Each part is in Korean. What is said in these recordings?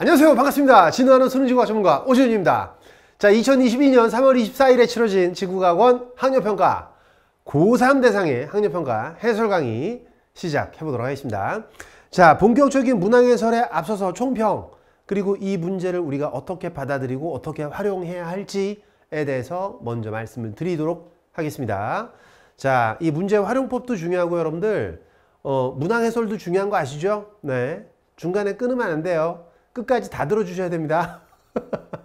안녕하세요 반갑습니다 진화하는 수능지구학 전문가 오준입니다 지자 2022년 3월 24일에 치러진 지구과학원 학력평가 고3 대상의 학력평가 해설 강의 시작해 보도록 하겠습니다 자 본격적인 문항해설에 앞서서 총평 그리고 이 문제를 우리가 어떻게 받아들이고 어떻게 활용해야 할지에 대해서 먼저 말씀을 드리도록 하겠습니다 자이 문제 활용법도 중요하고 여러분들 어, 문항해설도 중요한 거 아시죠? 네 중간에 끊으면 안 돼요 끝까지 다 들어주셔야 됩니다.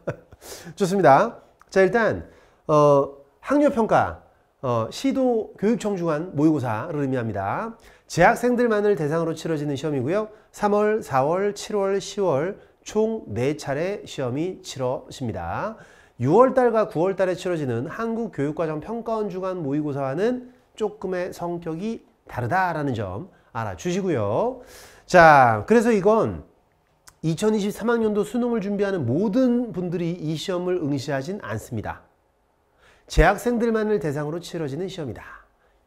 좋습니다. 자 일단 어, 학력평가 어, 시도 교육청 중간 모의고사를 의미합니다. 재학생들만을 대상으로 치러지는 시험이고요. 3월, 4월, 7월, 10월 총 4차례 시험이 치러집니다. 6월달과 9월달에 치러지는 한국교육과정 평가원 중간 모의고사와는 조금의 성격이 다르다라는 점 알아주시고요. 자, 그래서 이건 2023학년도 수능을 준비하는 모든 분들이 이 시험을 응시하진 않습니다. 재학생들만을 대상으로 치러지는 시험이다.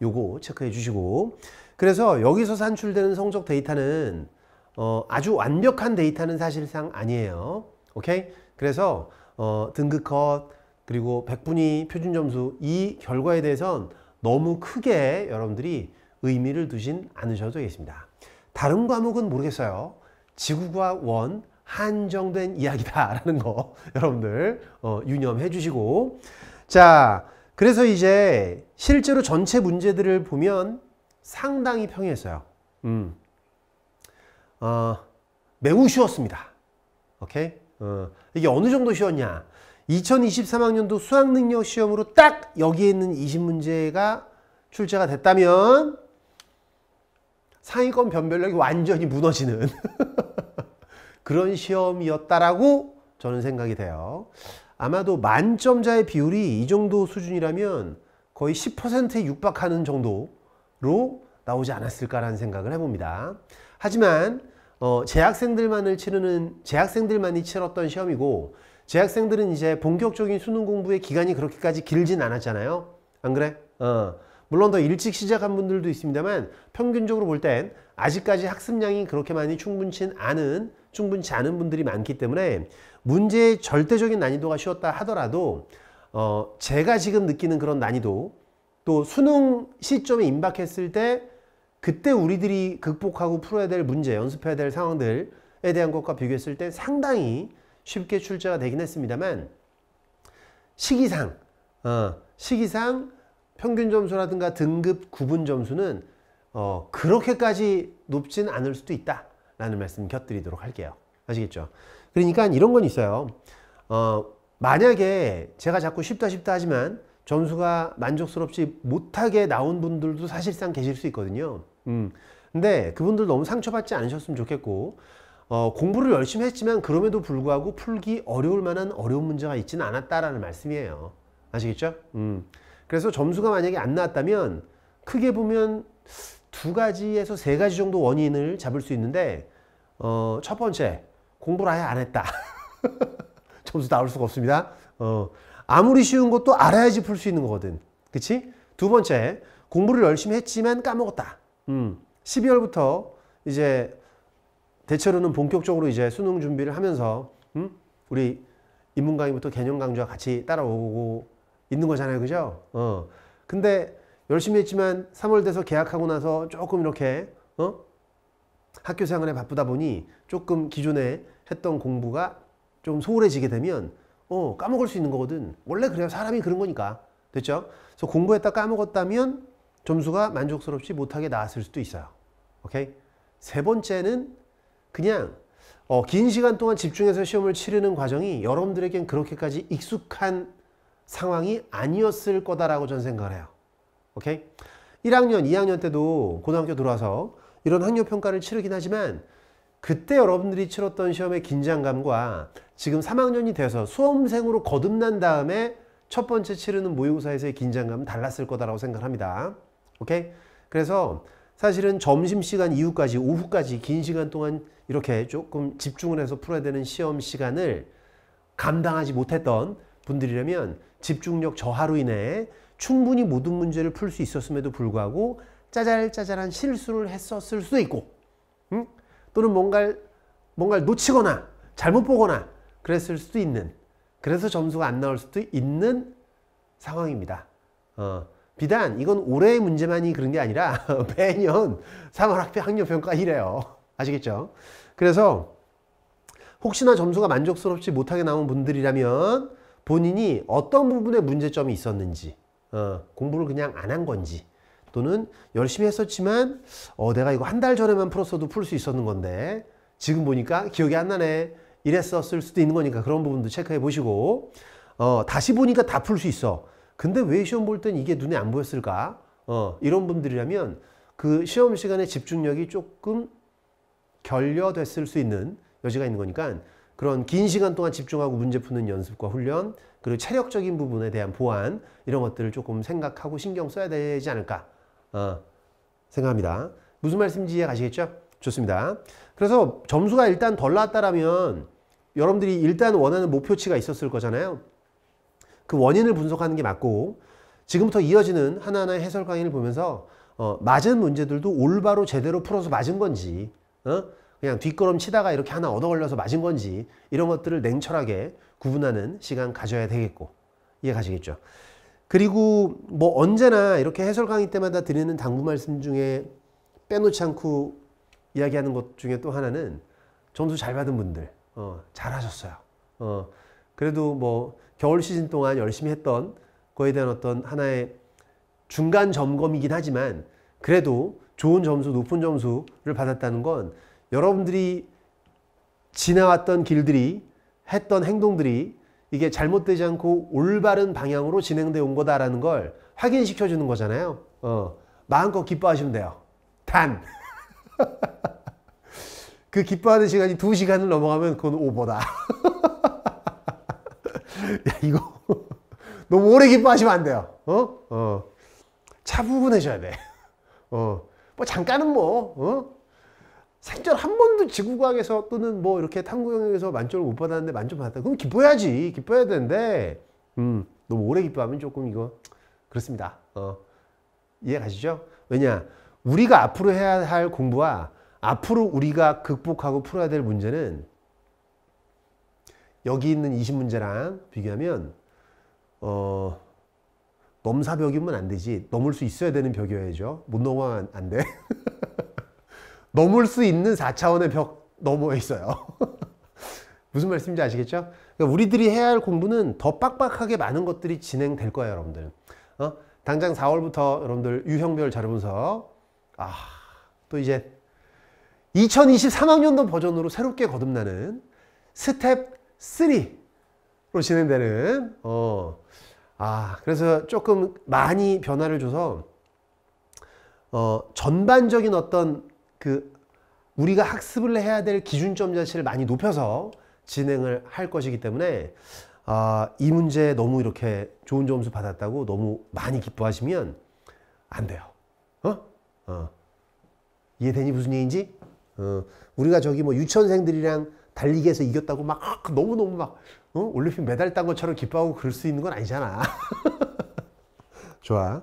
요거 체크해 주시고 그래서 여기서 산출되는 성적 데이터는 어, 아주 완벽한 데이터는 사실상 아니에요. 오케이? 그래서 어, 등급 컷 그리고 100분위 표준 점수 이 결과에 대해선 너무 크게 여러분들이 의미를 두진 않으셔도 되겠습니다. 다른 과목은 모르겠어요. 지구가 원 한정된 이야기다라는 거 여러분들 어, 유념해 주시고 자 그래서 이제 실제로 전체 문제들을 보면 상당히 평이했어요. 음. 어, 매우 쉬웠습니다. 오케이? 어, 이게 어느 정도 쉬웠냐? 2023학년도 수학능력 시험으로 딱 여기에 있는 20문제가 출제가 됐다면 상위권 변별력이 완전히 무너지는 그런 시험이었다라고 저는 생각이 돼요. 아마도 만점자의 비율이 이 정도 수준이라면 거의 10%에 육박하는 정도로 나오지 않았을까라는 생각을 해봅니다. 하지만 어, 재학생들만을 치르는 재학생들만이 치렀던 시험이고 재학생들은 이제 본격적인 수능 공부의 기간이 그렇게까지 길진 않았잖아요. 안 그래? 어. 물론 더 일찍 시작한 분들도 있습니다만 평균적으로 볼 땐 아직까지 학습량이 그렇게 많이 충분치 않은 충분치 않은 분들이 많기 때문에 문제의 절대적인 난이도가 쉬웠다 하더라도 어 제가 지금 느끼는 그런 난이도 또 수능 시점에 임박했을 때 그때 우리들이 극복하고 풀어야 될 문제 연습해야 될 상황들에 대한 것과 비교했을 때 상당히 쉽게 출제가 되긴 했습니다만 시기상 어, 시기상 평균 점수라든가 등급 구분 점수는 어, 그렇게까지 높진 않을 수도 있다 라는 말씀 곁들이도록 할게요 아시겠죠 그러니까 이런 건 있어요 어, 만약에 제가 자꾸 쉽다 쉽다 하지만 점수가 만족스럽지 못하게 나온 분들도 사실상 계실 수 있거든요 음. 근데 그분들 너무 상처받지 않으셨으면 좋겠고 어, 공부를 열심히 했지만 그럼에도 불구하고 풀기 어려울 만한 어려운 문제가 있지는 않았다라는 말씀이에요 아시겠죠? 음. 그래서 점수가 만약에 안 나왔다면 크게 보면 두 가지에서 세 가지 정도 원인을 잡을 수 있는데 어, 첫 번째 공부를 아예 안 했다. 점수 나올 수가 없습니다. 어, 아무리 쉬운 것도 알아야지 풀 수 있는 거거든. 그치? 두 번째 공부를 열심히 했지만 까먹었다. 음, 12월부터 이제 대체로는 본격적으로 이제 수능 준비를 하면서 음? 우리 인문 강의부터 개념 강좌 같이 따라오고 있는 거잖아요. 그죠? 어. 근데 열심히 했지만 3월 돼서 계약하고 나서 조금 이렇게 어? 학교 생활에 바쁘다 보니 조금 기존에 했던 공부가 좀 소홀해지게 되면 어, 까먹을 수 있는 거거든. 원래 그래요. 사람이 그런 거니까. 됐죠? 그래서 공부했다 까먹었다면 점수가 만족스럽지 못하게 나왔을 수도 있어요. 오케이? 세 번째는 그냥 어, 긴 시간 동안 집중해서 시험을 치르는 과정이 여러분들에겐 그렇게까지 익숙한 상황이 아니었을 거다라고 전 생각을 해요. 오케이? 1학년, 2학년 때도 고등학교 들어와서 이런 학력 평가를 치르긴 하지만 그때 여러분들이 치렀던 시험의 긴장감과 지금 3학년이 되서 수험생으로 거듭난 다음에 첫 번째 치르는 모의고사에서의 긴장감은 달랐을 거다라고 생각합니다. 오케이? 그래서 사실은 점심시간 이후까지 오후까지 긴 시간 동안 이렇게 조금 집중을 해서 풀어야 되는 시험 시간을 감당하지 못했던 분들이라면 집중력 저하로 인해 충분히 모든 문제를 풀 수 있었음에도 불구하고 짜잘짜잘한 실수를 했었을 수도 있고 응? 또는 뭔가를, 뭔가를 놓치거나 잘못 보거나 그랬을 수도 있는 그래서 점수가 안 나올 수도 있는 상황입니다. 어, 비단 이건 올해의 문제만이 그런 게 아니라 매년 3월 학교 학력평가 이래요. 아시겠죠? 그래서 혹시나 점수가 만족스럽지 못하게 나온 분들이라면 본인이 어떤 부분에 문제점이 있었는지 어, 공부를 그냥 안 한 건지 또는 열심히 했었지만 어, 내가 이거 한 달 전에만 풀었어도 풀 수 있었는 건데 지금 보니까 기억이 안 나네 이랬었을 수도 있는 거니까 그런 부분도 체크해 보시고 어, 다시 보니까 다 풀 수 있어 근데 왜 시험 볼 땐 이게 눈에 안 보였을까 어, 이런 분들이라면 그 시험 시간에 집중력이 조금 결려됐을수 있는 여지가 있는 거니까 그런 긴 시간 동안 집중하고 문제 푸는 연습과 훈련 그리고 체력적인 부분에 대한 보완 이런 것들을 조금 생각하고 신경 써야 되지 않을까 어, 생각합니다. 무슨 말씀인지 이해가시겠죠? 좋습니다. 그래서 점수가 일단 덜 나왔다라면 여러분들이 일단 원하는 목표치가 있었을 거잖아요. 그 원인을 분석하는 게 맞고 지금부터 이어지는 하나하나의 해설 강의를 보면서 어, 맞은 문제들도 올바로 제대로 풀어서 맞은 건지 어? 그냥 뒷걸음 치다가 이렇게 하나 얻어 걸려서 맞은 건지 이런 것들을 냉철하게 구분하는 시간 가져야 되겠고 이해 가시겠죠. 그리고 뭐 언제나 이렇게 해설 강의 때마다 드리는 당부 말씀 중에 빼놓지 않고 이야기하는 것 중에 또 하나는 점수 잘 받은 분들 어, 잘하셨어요. 어, 그래도 뭐 겨울 시즌 동안 열심히 했던 거에 대한 어떤 하나의 중간 점검이긴 하지만 그래도 좋은 점수, 높은 점수를 받았다는 건 여러분들이 지나왔던 길들이 했던 행동들이 이게 잘못되지 않고 올바른 방향으로 진행되어 온 거다라는 걸 확인시켜 주는 거잖아요. 어, 마음껏 기뻐하시면 돼요. 단! 그 기뻐하는 시간이 두시간을 넘어가면 그건 오버다. 야, 이거 너무 오래 기뻐하시면 안 돼요. 어? 어. 차분해져야 돼. 어. 뭐 잠깐은 뭐, 어? 생전 한 번도 지구과학에서 또는 뭐 이렇게 탐구 영역에서 만점을 못 받았는데 만점 받았다. 그럼 기뻐해야지. 기뻐해야 되는데, 음, 너무 오래 기뻐하면 조금 이거, 그렇습니다. 어, 이해 가시죠? 왜냐, 우리가 앞으로 해야 할 공부와 앞으로 우리가 극복하고 풀어야 될 문제는 여기 있는 20문제랑 비교하면, 어, 넘사벽이면 안 되지. 넘을 수 있어야 되는 벽이어야죠. 못 넘어가면 안 돼. 넘을 수 있는 4차원의 벽 너머에 있어요. 무슨 말씀인지 아시겠죠? 그러니까 우리들이 해야 할 공부는 더 빡빡하게 많은 것들이 진행될 거예요, 여러분들. 어? 당장 4월부터 여러분들 유형별 자료 분석. 아, 또 이제 2023학년도 버전으로 새롭게 거듭나는 스텝 3로 진행되는 어. 아, 그래서 조금 많이 변화를 줘서 어, 전반적인 어떤 그 우리가 학습을 해야 될 기준점 자체를 많이 높여서 진행을 할 것이기 때문에 아, 이 문제 너무 이렇게 좋은 점수 받았다고 너무 많이 기뻐하시면 안 돼요. 어? 어. 이해되니 무슨 얘기인지? 어. 우리가 저기 뭐 유치원생들이랑 달리기에서 이겼다고 막 너무너무 막 어? 올림픽 메달 딴 것처럼 기뻐하고 그럴 수 있는 건 아니잖아. 좋아.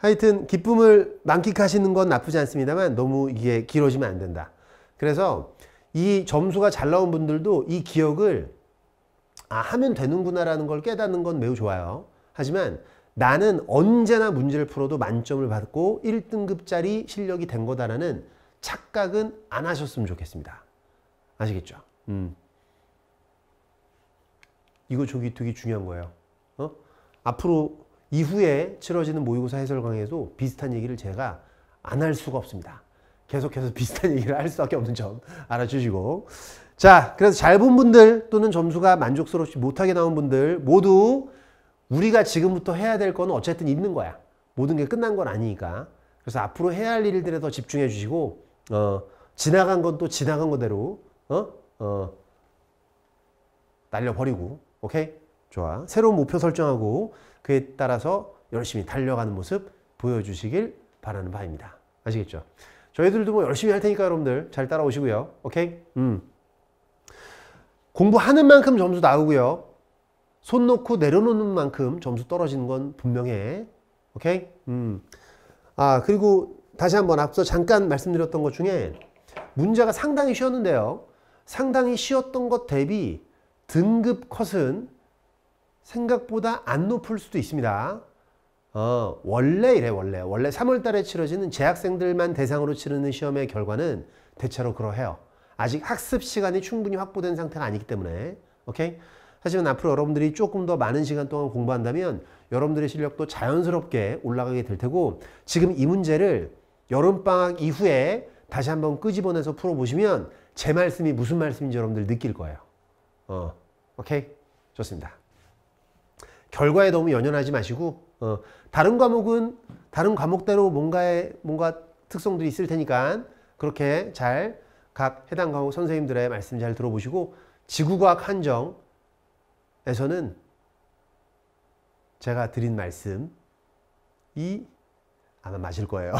하여튼 기쁨을 만끽하시는 건 나쁘지 않습니다만 너무 이게 길어지면 안 된다. 그래서 이 점수가 잘 나온 분들도 이 기억을 아 하면 되는구나라는 걸 깨닫는 건 매우 좋아요. 하지만 나는 언제나 문제를 풀어도 만점을 받고 1등급짜리 실력이 된 거다라는 착각은 안 하셨으면 좋겠습니다. 아시겠죠? 음. 이거 저기 되게 중요한 거예요. 어? 앞으로 이후에 치러지는 모의고사 해설 강의에도 비슷한 얘기를 제가 안 할 수가 없습니다. 계속해서 비슷한 얘기를 할 수밖에 없는 점 알아주시고 자 그래서 잘 본 분들 또는 점수가 만족스럽지 못하게 나온 분들 모두 우리가 지금부터 해야 될 건 어쨌든 있는 거야. 모든 게 끝난 건 아니니까. 그래서 앞으로 해야 할 일들에 더 집중해 주시고 어, 지나간 건 또 지나간 거대로 어? 어, 날려버리고 오케이? 좋아. 새로운 목표 설정하고 그에 따라서 열심히 달려가는 모습 보여주시길 바라는 바입니다. 아시겠죠? 저희들도 뭐 열심히 할 테니까 여러분들 잘 따라오시고요. 오케이? 음. 공부하는 만큼 점수 나오고요. 손 놓고 내려놓는 만큼 점수 떨어지는 건 분명해. 오케이? 음. 아, 그리고 다시 한번 앞서 잠깐 말씀드렸던 것 중에 문제가 상당히 쉬웠는데요. 상당히 쉬웠던 것 대비 등급 컷은 생각보다 안 높을 수도 있습니다. 어, 원래 이래 원래 원래 3월 달에 치러지는 재학생들만 대상으로 치르는 시험의 결과는 대체로 그러해요. 아직 학습 시간이 충분히 확보된 상태가 아니기 때문에 오케이? 하지만 앞으로 여러분들이 조금 더 많은 시간 동안 공부한다면 여러분들의 실력도 자연스럽게 올라가게 될 테고 지금 이 문제를 여름방학 이후에 다시 한번 끄집어내서 풀어보시면 제 말씀이 무슨 말씀인지 여러분들 느낄 거예요. 어, 오케이? 좋습니다. 결과에 너무 연연하지 마시고 어, 다른 과목은 다른 과목대로 뭔가의 뭔가 특성들이 있을 테니까 그렇게 잘 각 해당 과목 선생님들의 말씀 잘 들어보시고 지구과학 한정에서는 제가 드린 말씀이 아마 맞을 거예요.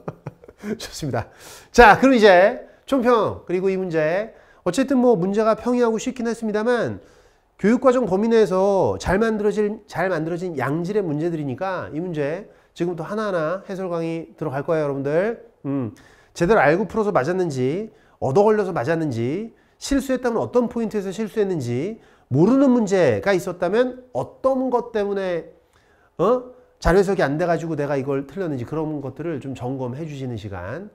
좋습니다. 자, 그럼 이제 총평 그리고 이 문제 어쨌든 뭐 문제가 평이하고 쉽긴 했습니다만 교육과정 범위 내에서 잘 만들어질 잘 만들어진 양질의 문제들이니까 이 문제 지금부터 하나하나 해설 강의 들어갈 거예요, 여러분들. 음, 제대로 알고 풀어서 맞았는지, 얻어 걸려서 맞았는지, 실수했다면 어떤 포인트에서 실수했는지, 모르는 문제가 있었다면 어떤 것 때문에 어? 자료 해석이 안 돼가지고 내가 이걸 틀렸는지 그런 것들을 좀 점검해 주시는 시간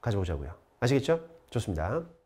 가져보자고요. 아시겠죠? 좋습니다.